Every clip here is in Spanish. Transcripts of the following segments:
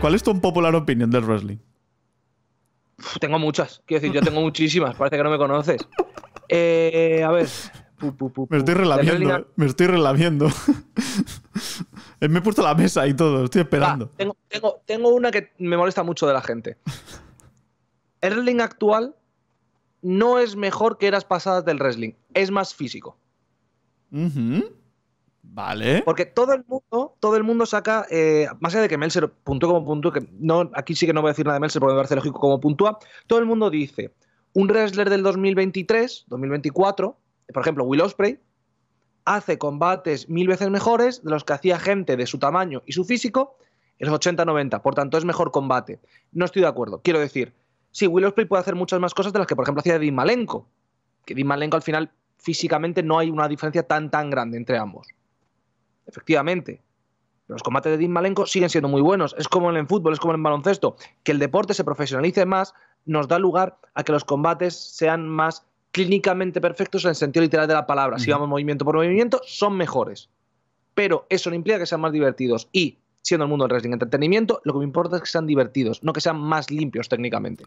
¿Cuál, es tu popular opinión del wrestling? tengo muchas. Quiero decir, yo tengo muchísimas. Parece que no me conoces. Eh, a ver. Eh. me estoy relamiendo. Me estoy relamiendo. me he puesto la mesa y todo. Estoy esperando. tengo, una que me molesta mucho de la gente. El wrestling actual no es mejor que eras pasadas del wrestling. Es más físico. Uh porque todo el mundo, todo el mundo saca, eh, más allá de que Melzer puntúe como puntúa, que no, aquí sí que no voy a decir nada de Melzer porque me parece lógico como puntúa, todo el mundo dice, un wrestler del 2023, 2024, por ejemplo, Will Osprey, hace combates mil veces mejores de los que hacía gente de su tamaño y su físico en los 80-90, por tanto es mejor combate. No estoy de acuerdo. Quiero decir, sí, Will Osprey puede hacer muchas más cosas de las que, por ejemplo, hacía Dean Malenko, que Dean Malenko al final físicamente no hay una diferencia tan tan grande entre ambos efectivamente. Los combates de Dean Malenko siguen siendo muy buenos. Es como en el fútbol, es como en el baloncesto. Que el deporte se profesionalice más nos da lugar a que los combates sean más clínicamente perfectos en el sentido literal de la palabra. Si vamos movimiento por movimiento, son mejores. Pero eso no implica que sean más divertidos. Y siendo el mundo del wrestling entretenimiento, lo que me importa es que sean divertidos, no que sean más limpios técnicamente.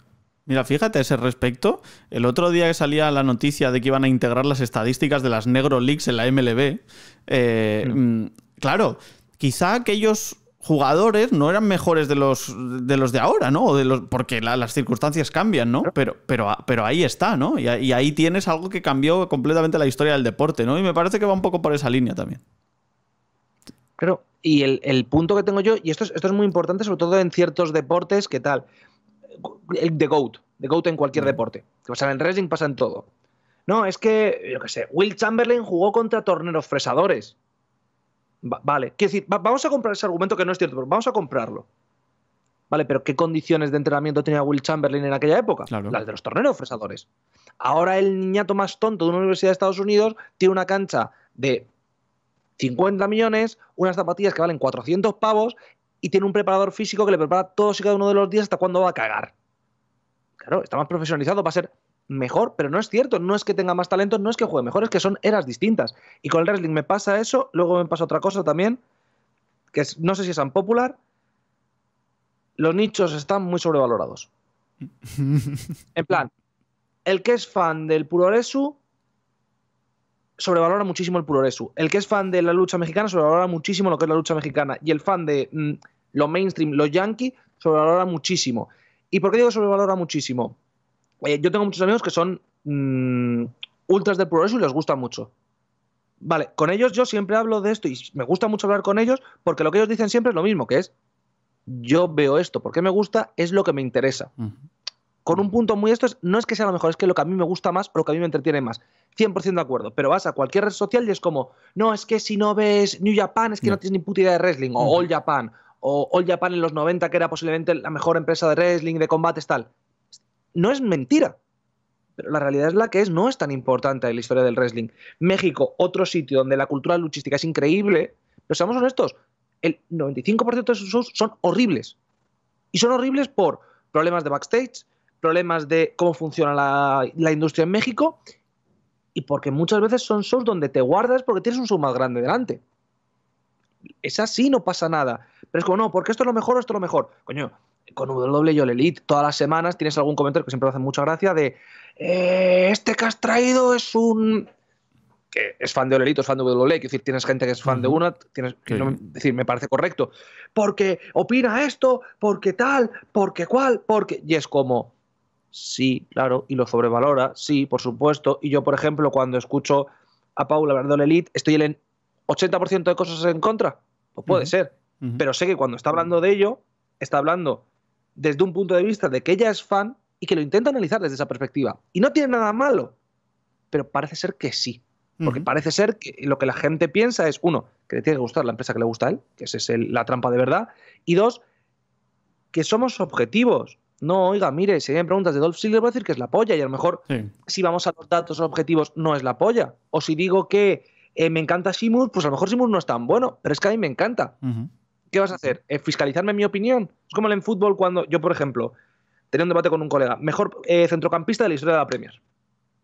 Mira, fíjate a ese respecto. El otro día que salía la noticia de que iban a integrar las estadísticas de las Negro Leagues en la MLB, eh, hmm. mm, claro, quizá aquellos jugadores no eran mejores de los de, ahora, ¿no? De los, porque las circunstancias cambian, ¿no? Pero, pero, ah, pero ahí está, ¿no? Y, ahí tienes algo que cambió completamente la historia del deporte, ¿no? Y me parece que va un poco por esa línea también. Claro, y el, punto que tengo yo, y esto esto es muy importante, sobre todo en ciertos deportes, ¿qué tal? The GOAT, de GOAT en cualquier mm. deporte. Que pasa en racing pasa en todo. No, es que, yo qué sé, Will Chamberlain jugó contra torneros fresadores. vale, quiero decir, vamos a comprar ese argumento que no es cierto, pero vamos a comprarlo. Vale, pero ¿qué condiciones de entrenamiento tenía Will Chamberlain en aquella época? Las de los torneros fresadores. Ahora el niñato más tonto de una universidad de Estados Unidos tiene una cancha de 50 millones, unas zapatillas que valen 400 pavos y tiene un preparador físico que le prepara todos y cada uno de los días hasta cuándo va a cagar. Claro, está más profesionalizado, va a ser mejor, pero no es cierto, no es que tenga más talento, no es que juegue mejor, es que son eras distintas. Y con el wrestling me pasa eso, luego me pasa otra cosa también, que no sé si es tan popular, los nichos están muy sobrevalorados. en plan, el que es fan del Puroresu sobrevalora muchísimo el puroresu. El que es fan de la lucha mexicana sobrevalora muchísimo lo que es la lucha mexicana. Y el fan de mm, lo mainstream, lo yankee, sobrevalora muchísimo. ¿Y por qué digo sobrevalora muchísimo? Eh, yo tengo muchos amigos que son mm, ultras del puroresu y les gusta mucho. Vale, con ellos yo siempre hablo de esto y me gusta mucho hablar con ellos porque lo que ellos dicen siempre es lo mismo, que es yo veo esto porque me gusta, es lo que me interesa con un punto muy esto, no es que sea lo mejor, es que lo que a mí me gusta más o lo que a mí me entretiene más. 100% de acuerdo, pero vas a cualquier red social y es como, no, es que si no ves New Japan es que no, tienes ni puta idea de wrestling, o All Japan, o All Japan en los 90 que era posiblemente la mejor empresa de wrestling, de combates, tal. No es mentira, pero la realidad es la que es, no es tan importante en la historia del wrestling. México, otro sitio donde la cultura luchística es increíble, pero seamos honestos, el 95% de sus shows son horribles. Y son horribles por problemas de backstage, problemas de cómo funciona la, industria en México y porque muchas veces son shows donde te guardas porque tienes un show más grande delante. Es así, no pasa nada. Pero es como, no, porque esto es lo mejor, esto es lo mejor. Coño, con W y Ole Elite, todas las semanas tienes algún comentario que siempre me hace mucha gracia de eh, este que has traído es un... que es fan de Ole Elite, es fan de W es decir, tienes gente que es fan de una, tienes, que decir, me parece correcto. Porque opina esto, porque tal, porque cual, porque... Y es como, Sí, claro. ¿Y lo sobrevalora? Sí, por supuesto. Y yo, por ejemplo, cuando escucho a Paula Verdol Elite, ¿estoy en 80% de cosas en contra? Pues puede ser. Pero sé que cuando está hablando de ello, está hablando desde un punto de vista de que ella es fan y que lo intenta analizar desde esa perspectiva. Y no tiene nada malo, pero parece ser que sí. Porque parece ser que lo que la gente piensa es, uno, que le tiene que gustar la empresa que le gusta a él, que esa es la trampa de verdad, y dos, que somos objetivos. No, oiga, mire, si alguien preguntas de Dolph Ziggler, voy a decir que es la polla. Y a lo mejor, si vamos a los datos objetivos, no es la polla. O si digo que eh, me encanta Simus, pues a lo mejor Simus no es tan bueno, pero es que a mí me encanta. ¿Qué vas a hacer? Eh, ¿Fiscalizarme mi opinión? Es como en fútbol cuando yo, por ejemplo, tenía un debate con un colega, mejor eh, centrocampista de la historia de la Premier.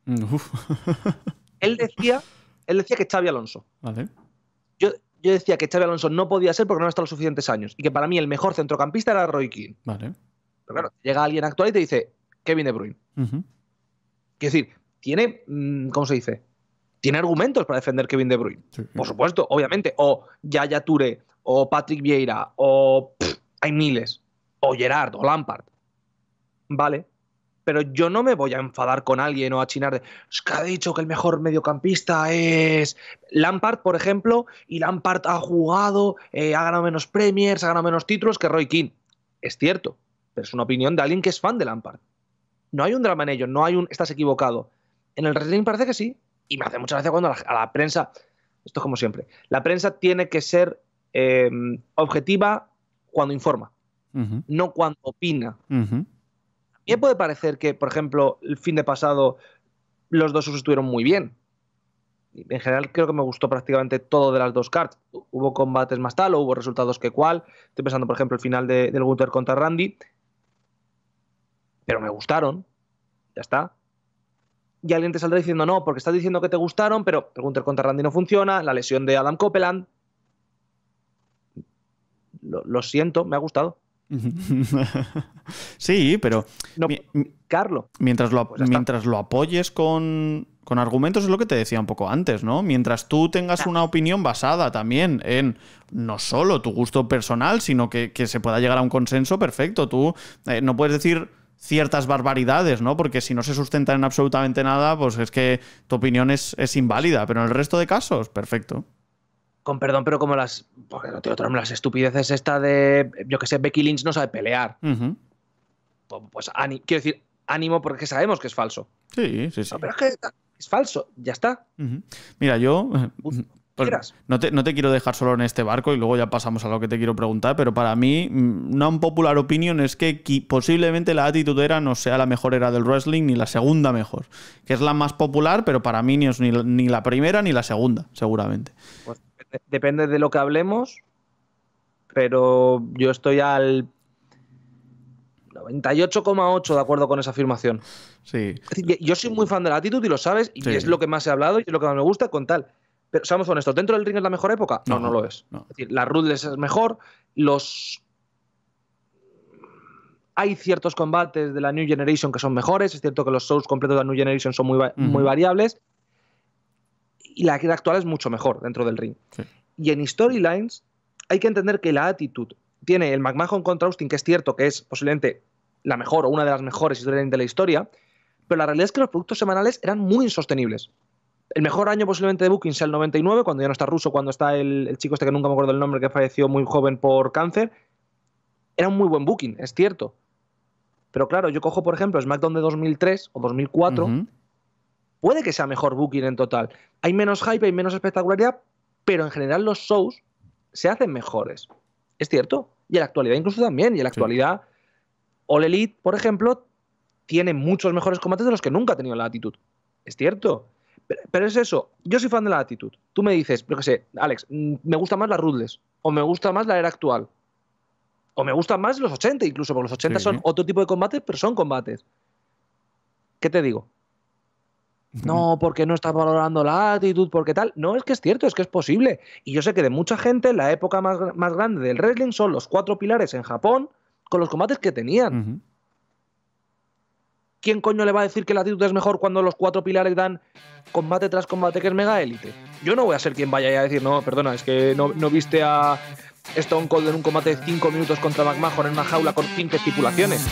Mm, él, decía, él decía que Xavi Alonso. Yo, decía que Xavi Alonso no podía ser porque no ha estado los suficientes años y que para mí el mejor centrocampista era Roy Keane. Vale claro, llega alguien actual y te dice Kevin De Bruyne. Uh decir, tiene, mm, ¿cómo se dice? Tiene argumentos para defender Kevin De Bruyne. Por supuesto, obviamente. O Yaya Ture o Patrick Vieira, o hay miles. O Gerard, o Lampard. Vale. Pero yo no me voy a enfadar con alguien o a chinar de. que ha dicho que el mejor mediocampista es Lampard, por ejemplo, y Lampard ha jugado, eh, ha ganado menos Premiers, ha ganado menos títulos que Roy King. Es cierto, pero es una opinión de alguien que es fan de Lampard. No hay un drama en ello, no hay un estás equivocado. En el rating parece que sí, y me hace mucha gracia cuando a la, prensa, esto es como siempre, la prensa tiene que ser em, objetiva cuando informa, no cuando opina. A mí me puede parecer que, por ejemplo, el fin de pasado los dos estuvieron muy bien. En general creo que me gustó prácticamente todo de las dos cartas. Hubo combates más tal, o hubo resultados que cual. Estoy pensando, por ejemplo, el final del Gunther contra Randy pero me gustaron, ya está. Y alguien te saldrá diciendo, no, porque estás diciendo que te gustaron, pero el contra Randy no funciona, la lesión de Adam Copeland. Lo, siento, me ha gustado. sí, pero. No, Carlos. Mientras lo, pues mientras lo apoyes con, argumentos, es lo que te decía un poco antes, ¿no? Mientras tú tengas ah. una opinión basada también en no solo tu gusto personal, sino que, se pueda llegar a un consenso perfecto. Tú eh, no puedes decir ciertas barbaridades, ¿no? Porque si no se sustentan en absolutamente nada, pues es que tu opinión es, inválida, pero en el resto de casos, perfecto con perdón, pero como las. Porque no te las estupideces esta de. Yo que sé, Becky Lynch no sabe pelear. pues, quiero decir, ánimo porque sabemos que es falso. Sí, sí, sí. pero es que es falso, ya está. Mira, yo. Pues no, te, quiero dejar solo en este barco y luego ya pasamos a lo que te quiero preguntar, pero para mí, mm, una un popular opinion es que posiblemente la actitud era no sea la mejor era del wrestling ni la segunda mejor, que es la más popular, pero para mí ni es ni, la primera ni la segunda, seguramente. Pues depende de lo que hablemos, pero yo estoy al 98,8 de acuerdo con esa afirmación. Sí. yo soy muy fan de la actitud y lo sabes, y es lo que más he hablado y es lo que más me gusta con tal. Pero seamos honestos, ¿dentro del ring es la mejor época? No, no, lo es. Es decir, la Ruthless es mejor, los hay ciertos combates de la New Generation que son mejores, es cierto que los shows completos de la New Generation son muy, muy variables, y la, actual es mucho mejor dentro del ring. Y en storylines hay que entender que la actitud tiene el McMahon contra Austin, que es cierto que es posiblemente la mejor o una de las mejores storylines de la historia, pero la realidad es que los productos semanales eran muy insostenibles el mejor año posiblemente de Booking sea el 99, cuando ya no está ruso, cuando está el, chico este que nunca me acuerdo el nombre, que falleció muy joven por cáncer. Era un muy buen Booking, es cierto. Pero claro, yo cojo, por ejemplo, SmackDown de 2003 o 2004. Puede que sea mejor Booking en total. Hay menos hype, hay menos espectacularidad, pero en general los shows se hacen mejores. Es cierto. Y en la actualidad incluso también. Y en la actualidad, All Elite, por ejemplo, tiene muchos mejores combates de los que nunca ha tenido la actitud. Es cierto. Pero, es eso, yo soy fan de la actitud. Tú me dices, pero qué sé, Alex, mm, me gusta más la Rudles, o me gusta más la era actual, o me gustan más los 80 incluso, porque los 80 son otro tipo de combates, pero son combates. ¿Qué te digo? No, porque no estás valorando la actitud, porque tal. No, es que es cierto, es que es posible. Y yo sé que de mucha gente la época más, grande del wrestling son los cuatro pilares en Japón con los combates que tenían. ¿quién coño le va a decir que la actitud es mejor cuando los cuatro pilares dan combate tras combate que es mega élite? Yo no voy a ser quien vaya a decir, no, perdona, es que no, viste a Stone Cold en un combate de 5 minutos contra McMahon en una jaula con cinco estipulaciones.